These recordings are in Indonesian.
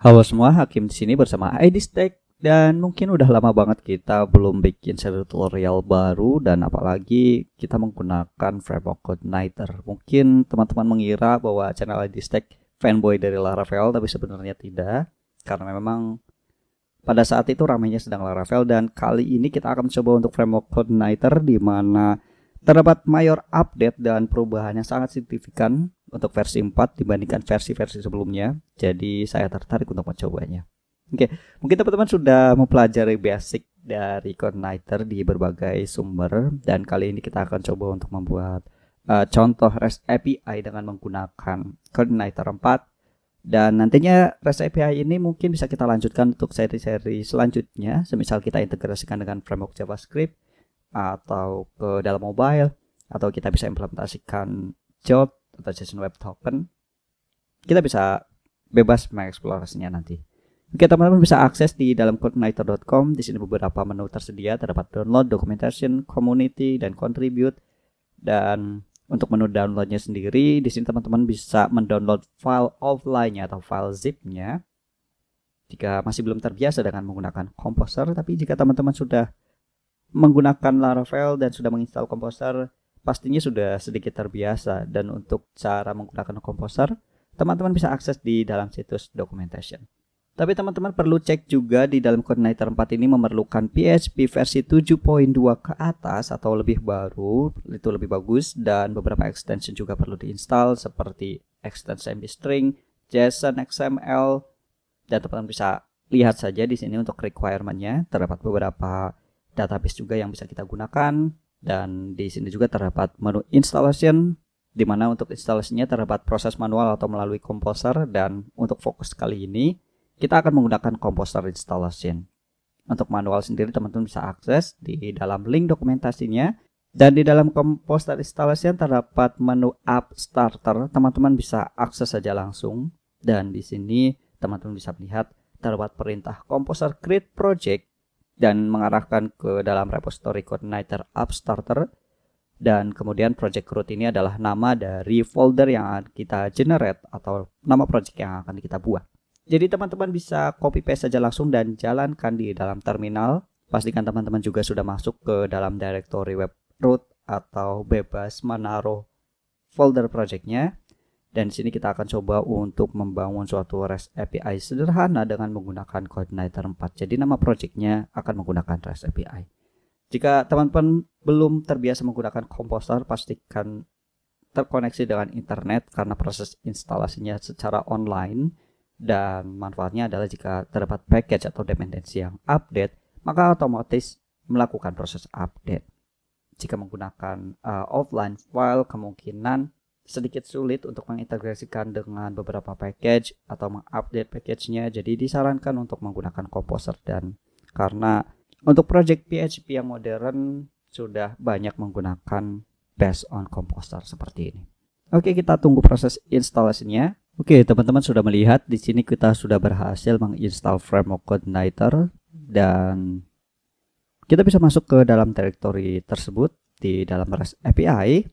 Halo semua, Hakim di sini bersama ID Stack dan mungkin udah lama banget kita belum bikin seri tutorial baru dan apalagi kita menggunakan framework code Nighter. Mungkin teman-teman mengira bahwa channel ID Stack fanboy dari Laravel tapi sebenarnya tidak karena memang pada saat itu ramainya sedang Laravel dan kali ini kita akan coba untuk framework Nighter di mana terdapat mayor update dan perubahannya sangat signifikan untuk versi 4 dibandingkan versi-versi sebelumnya. Jadi saya tertarik untuk mencobanya. Oke, mungkin teman-teman sudah mempelajari basic dari Igniter di berbagai sumber dan kali ini kita akan coba untuk membuat uh, contoh REST API dengan menggunakan Igniter 4 dan nantinya REST API ini mungkin bisa kita lanjutkan untuk seri-seri selanjutnya, semisal kita integrasikan dengan framework JavaScript atau ke dalam mobile atau kita bisa implementasikan job atau session Web Token, kita bisa bebas mengeksplorasinya nanti. Oke, teman-teman bisa akses di dalam codeigniter.com. Di sini beberapa menu tersedia, terdapat download, documentation, community, dan contribute. Dan untuk menu downloadnya sendiri, di sini teman-teman bisa mendownload file offline-nya atau file zip-nya. Jika masih belum terbiasa dengan menggunakan Composer, tapi jika teman-teman sudah menggunakan Laravel dan sudah menginstal Composer, pastinya sudah sedikit terbiasa dan untuk cara menggunakan komposer, teman-teman bisa akses di dalam situs documentation. Tapi teman-teman perlu cek juga di dalam Coordinator 4 ini memerlukan PHP versi 7.2 ke atas atau lebih baru, itu lebih bagus dan beberapa extension juga perlu diinstal seperti extension string, JSON, XML, dan teman-teman bisa lihat saja di sini untuk requirement-nya terdapat beberapa database juga yang bisa kita gunakan dan di sini juga terdapat menu installation di mana untuk instalasinya terdapat proses manual atau melalui komposer dan untuk fokus kali ini kita akan menggunakan komposer installation. Untuk manual sendiri teman-teman bisa akses di dalam link dokumentasinya dan di dalam komposer installation terdapat menu app starter, teman-teman bisa akses saja langsung dan di sini teman-teman bisa melihat terdapat perintah komposer create project dan mengarahkan ke dalam repository coordinator app starter dan kemudian project root ini adalah nama dari folder yang kita generate atau nama project yang akan kita buat. Jadi teman-teman bisa copy paste saja langsung dan jalankan di dalam terminal. Pastikan teman-teman juga sudah masuk ke dalam directory web root atau bebas menaruh folder projectnya. Dan di sini kita akan coba untuk membangun suatu REST API sederhana dengan menggunakan Coordinator 4. Jadi nama projectnya akan menggunakan REST API. Jika teman-teman belum terbiasa menggunakan Composer, pastikan terkoneksi dengan internet karena proses instalasinya secara online dan manfaatnya adalah jika terdapat package atau dependensi yang update, maka otomatis melakukan proses update. Jika menggunakan uh, offline file, kemungkinan sedikit sulit untuk mengintegrasikan dengan beberapa package atau mengupdate package-nya. Jadi disarankan untuk menggunakan Composer dan karena untuk project PHP yang modern sudah banyak menggunakan based on Composer seperti ini. Oke, kita tunggu proses instalasinya. Oke, teman-teman sudah melihat di sini kita sudah berhasil menginstal framework Codeigniter dan kita bisa masuk ke dalam directory tersebut di dalam REST API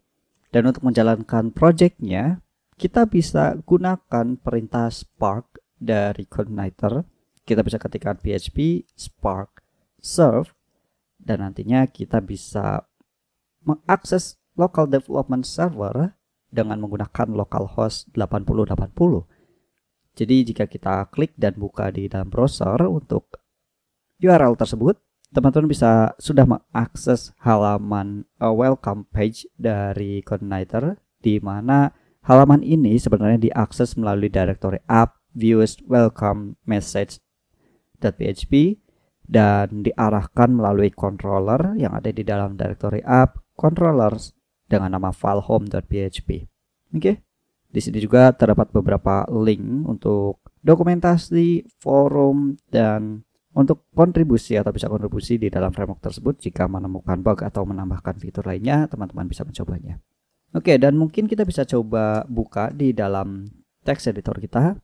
dan untuk menjalankan projectnya, kita bisa gunakan perintah Spark dari Cogniter. Kita bisa ketikkan PHP Spark Serve dan nantinya kita bisa mengakses local development server dengan menggunakan localhost 8080. Jadi jika kita klik dan buka di dalam browser untuk URL tersebut, teman-teman bisa sudah mengakses halaman eh, welcome page dari Coordinator di mana halaman ini sebenarnya diakses melalui directory app views welcome message .php dan diarahkan melalui controller yang ada di dalam directory app controllers dengan nama file home.php. Oke. Okay? Di sini juga terdapat beberapa link untuk dokumentasi, forum dan untuk kontribusi atau bisa kontribusi di dalam framework tersebut, jika menemukan bug atau menambahkan fitur lainnya, teman-teman bisa mencobanya. Oke, dan mungkin kita bisa coba buka di dalam text editor kita,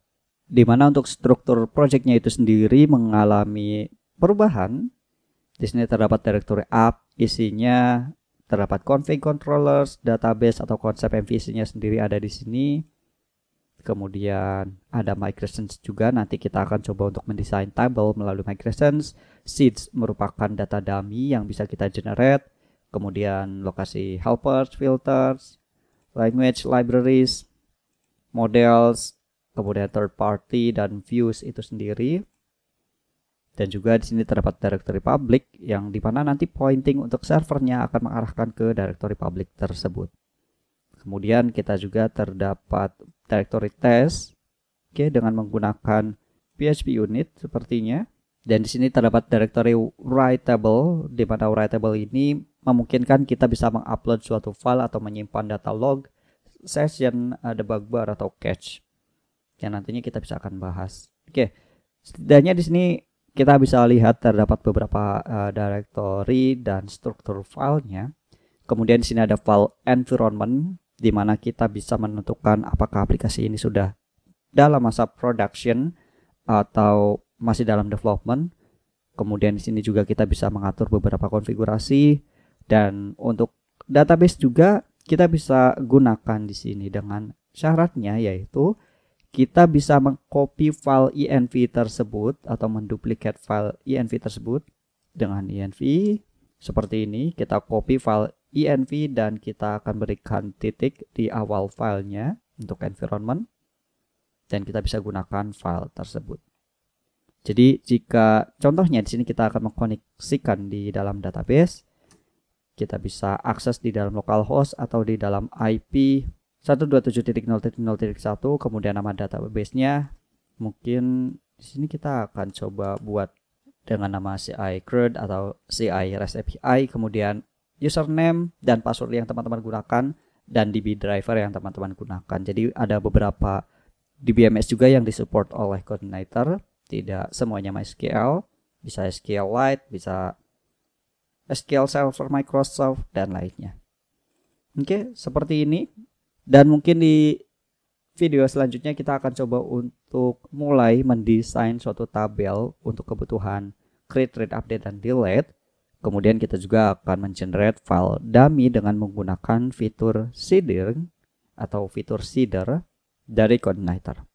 di mana untuk struktur projectnya itu sendiri mengalami perubahan. Di sini terdapat directory app, isinya terdapat config controllers, database atau konsep MVC-nya sendiri ada di sini kemudian ada migrations juga nanti kita akan coba untuk mendesain table melalui migrations seeds merupakan data dummy yang bisa kita generate kemudian lokasi helpers filters language libraries models kemudian third party dan views itu sendiri dan juga di sini terdapat directory public yang dimana nanti pointing untuk servernya akan mengarahkan ke directory public tersebut. Kemudian kita juga terdapat directory test oke okay, dengan menggunakan PHP unit sepertinya. Dan di sini terdapat directory writable di mana writable ini memungkinkan kita bisa mengupload suatu file atau menyimpan data log session eh, debug bar atau catch yang nantinya kita bisa akan bahas. Oke, okay. setidaknya di sini kita bisa lihat terdapat beberapa uh, directory dan struktur filenya. Kemudian di sini ada file environment di mana kita bisa menentukan apakah aplikasi ini sudah dalam masa production atau masih dalam development. Kemudian di sini juga kita bisa mengatur beberapa konfigurasi dan untuk database juga kita bisa gunakan di sini dengan syaratnya yaitu kita bisa mengcopy file env tersebut atau menduplikat file env tersebut dengan env seperti ini kita copy file env dan kita akan berikan titik di awal filenya untuk environment dan kita bisa gunakan file tersebut. Jadi jika contohnya di sini kita akan mengkoneksikan di dalam database, kita bisa akses di dalam localhost atau di dalam IP 127.0.0.1 kemudian nama database-nya mungkin di sini kita akan coba buat dengan nama CI CRUD atau CI REST API kemudian username dan password yang teman-teman gunakan dan DB driver yang teman-teman gunakan. Jadi ada beberapa DBMS juga yang disupport oleh coordinator, tidak semuanya MySQL, bisa SQL Lite, bisa SQL Server Microsoft dan lainnya. Oke, seperti ini. Dan mungkin di video selanjutnya kita akan coba untuk mulai mendesain suatu tabel untuk kebutuhan create, read, update, dan delete Kemudian kita juga akan mengenerate file dummy dengan menggunakan fitur seeder atau fitur seeder dari coordinator.